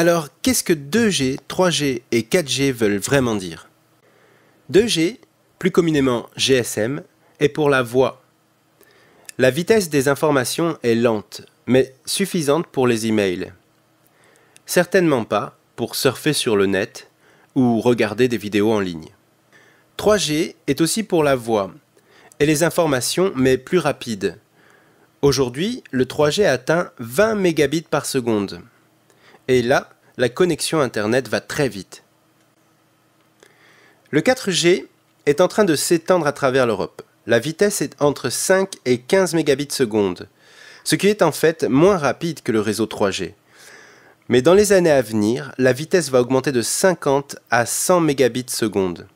Alors, qu'est-ce que 2G, 3G et 4G veulent vraiment dire 2G, plus communément GSM, est pour la voix. La vitesse des informations est lente, mais suffisante pour les emails. Certainement pas pour surfer sur le net ou regarder des vidéos en ligne. 3G est aussi pour la voix et les informations, mais plus rapides. Aujourd'hui, le 3G atteint 20 mégabits par seconde. Et là, la connexion Internet va très vite. Le 4G est en train de s'étendre à travers l'Europe. La vitesse est entre 5 et 15 mégabits seconde, ce qui est en fait moins rapide que le réseau 3G. Mais dans les années à venir, la vitesse va augmenter de 50 à 100 mégabits seconde.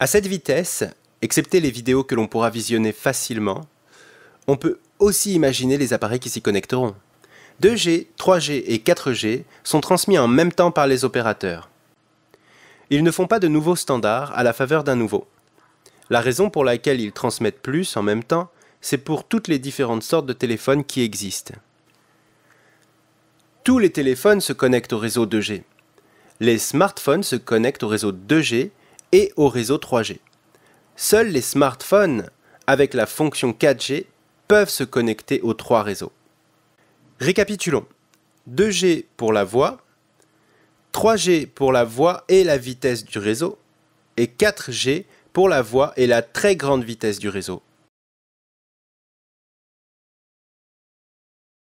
À cette vitesse, excepté les vidéos que l'on pourra visionner facilement, on peut aussi imaginer les appareils qui s'y connecteront. 2G, 3G et 4G sont transmis en même temps par les opérateurs. Ils ne font pas de nouveaux standards à la faveur d'un nouveau. La raison pour laquelle ils transmettent plus en même temps, c'est pour toutes les différentes sortes de téléphones qui existent. Tous les téléphones se connectent au réseau 2G. Les smartphones se connectent au réseau 2G et au réseau 3G. Seuls les smartphones avec la fonction 4G peuvent se connecter aux trois réseaux. Récapitulons. 2G pour la voix, 3G pour la voix et la vitesse du réseau, et 4G pour la voix et la très grande vitesse du réseau.